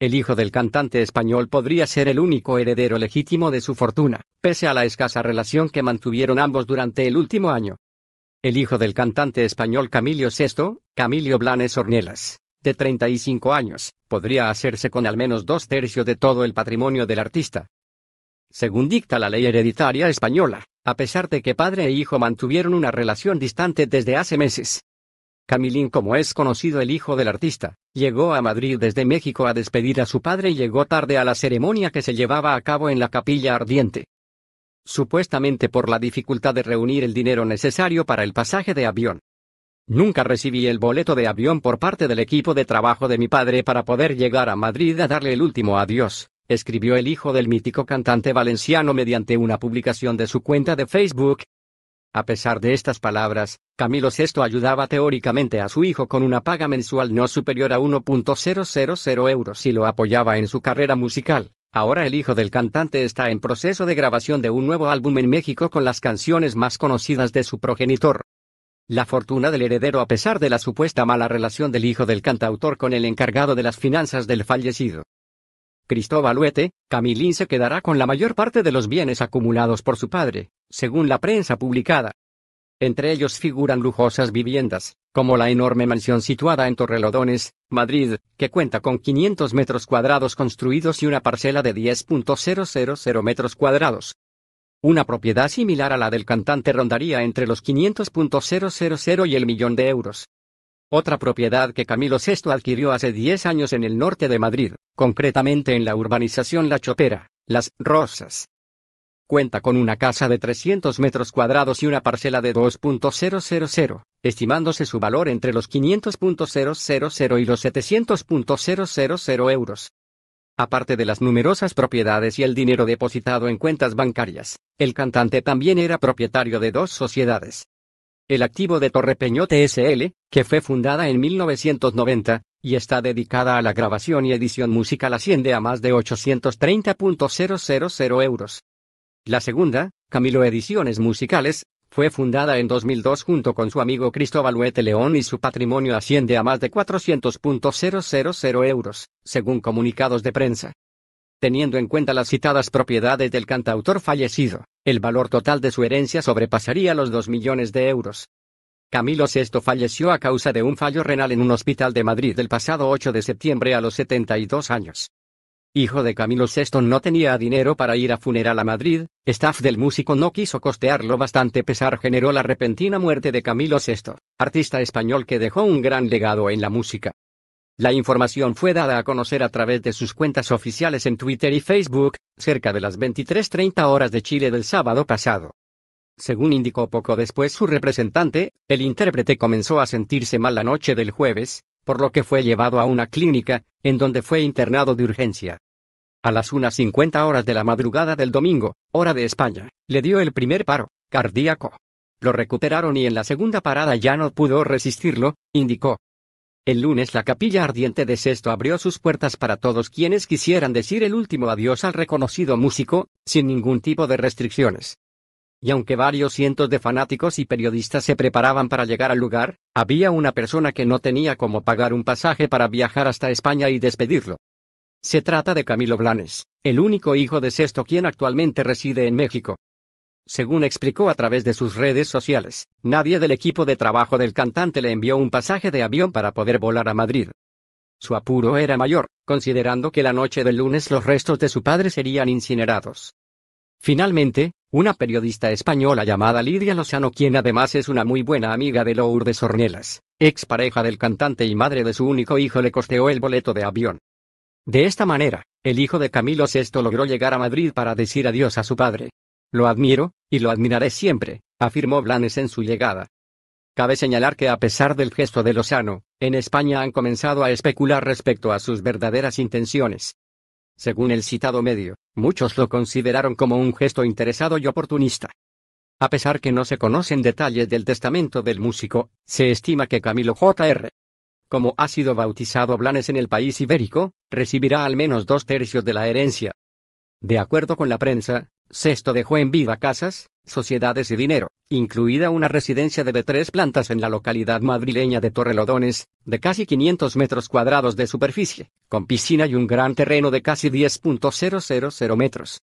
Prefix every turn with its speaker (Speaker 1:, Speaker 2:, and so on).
Speaker 1: El hijo del cantante español podría ser el único heredero legítimo de su fortuna, pese a la escasa relación que mantuvieron ambos durante el último año. El hijo del cantante español Camilio VI, Camilio Blanes Ornelas, de 35 años, podría hacerse con al menos dos tercios de todo el patrimonio del artista. Según dicta la ley hereditaria española, a pesar de que padre e hijo mantuvieron una relación distante desde hace meses, Camilín como es conocido el hijo del artista, llegó a Madrid desde México a despedir a su padre y llegó tarde a la ceremonia que se llevaba a cabo en la capilla ardiente. Supuestamente por la dificultad de reunir el dinero necesario para el pasaje de avión. Nunca recibí el boleto de avión por parte del equipo de trabajo de mi padre para poder llegar a Madrid a darle el último adiós, escribió el hijo del mítico cantante valenciano mediante una publicación de su cuenta de Facebook, a pesar de estas palabras, Camilo VI ayudaba teóricamente a su hijo con una paga mensual no superior a 1.000 euros y lo apoyaba en su carrera musical. Ahora el hijo del cantante está en proceso de grabación de un nuevo álbum en México con las canciones más conocidas de su progenitor. La fortuna del heredero a pesar de la supuesta mala relación del hijo del cantautor con el encargado de las finanzas del fallecido, Cristóbal Huete, Camilín se quedará con la mayor parte de los bienes acumulados por su padre, según la prensa publicada. Entre ellos figuran lujosas viviendas, como la enorme mansión situada en Torrelodones, Madrid, que cuenta con 500 metros cuadrados construidos y una parcela de 10.000 metros cuadrados. Una propiedad similar a la del cantante rondaría entre los 500.000 y el millón de euros. Otra propiedad que Camilo VI adquirió hace 10 años en el norte de Madrid, concretamente en la urbanización La Chopera, Las Rosas. Cuenta con una casa de 300 metros cuadrados y una parcela de 2.000, estimándose su valor entre los 500.000 y los 700.000 euros. Aparte de las numerosas propiedades y el dinero depositado en cuentas bancarias, el cantante también era propietario de dos sociedades, el activo de Torrepeñote SL, que fue fundada en 1990, y está dedicada a la grabación y edición musical asciende a más de 830.000 euros. La segunda, Camilo Ediciones Musicales, fue fundada en 2002 junto con su amigo Cristóbal Huete León y su patrimonio asciende a más de 400.000 euros, según comunicados de prensa. Teniendo en cuenta las citadas propiedades del cantautor fallecido, el valor total de su herencia sobrepasaría los 2 millones de euros. Camilo VI falleció a causa de un fallo renal en un hospital de Madrid el pasado 8 de septiembre a los 72 años. Hijo de Camilo VI no tenía dinero para ir a funeral a Madrid, staff del músico no quiso costearlo bastante pesar generó la repentina muerte de Camilo VI, artista español que dejó un gran legado en la música, la información fue dada a conocer a través de sus cuentas oficiales en Twitter y Facebook, cerca de las 23.30 horas de Chile del sábado pasado. Según indicó poco después su representante, el intérprete comenzó a sentirse mal la noche del jueves, por lo que fue llevado a una clínica, en donde fue internado de urgencia. A las 1.50 horas de la madrugada del domingo, hora de España, le dio el primer paro, cardíaco. Lo recuperaron y en la segunda parada ya no pudo resistirlo, indicó, el lunes la capilla ardiente de Sesto abrió sus puertas para todos quienes quisieran decir el último adiós al reconocido músico, sin ningún tipo de restricciones. Y aunque varios cientos de fanáticos y periodistas se preparaban para llegar al lugar, había una persona que no tenía cómo pagar un pasaje para viajar hasta España y despedirlo. Se trata de Camilo Blanes, el único hijo de Sesto quien actualmente reside en México. Según explicó a través de sus redes sociales, nadie del equipo de trabajo del cantante le envió un pasaje de avión para poder volar a Madrid. Su apuro era mayor, considerando que la noche del lunes los restos de su padre serían incinerados. Finalmente, una periodista española llamada Lidia Lozano, quien además es una muy buena amiga de Lourdes Ornelas, ex pareja del cantante y madre de su único hijo, le costeó el boleto de avión. De esta manera, el hijo de Camilo VI logró llegar a Madrid para decir adiós a su padre, lo admiro, y lo admiraré siempre, afirmó Blanes en su llegada. Cabe señalar que a pesar del gesto de Lozano, en España han comenzado a especular respecto a sus verdaderas intenciones. Según el citado medio, muchos lo consideraron como un gesto interesado y oportunista. A pesar que no se conocen detalles del testamento del músico, se estima que Camilo Jr., como ha sido bautizado Blanes en el país ibérico, recibirá al menos dos tercios de la herencia. De acuerdo con la prensa, Sexto dejó en vida casas, sociedades y dinero, incluida una residencia de tres plantas en la localidad madrileña de Torrelodones, de casi 500 metros cuadrados de superficie, con piscina y un gran terreno de casi 10.000 metros,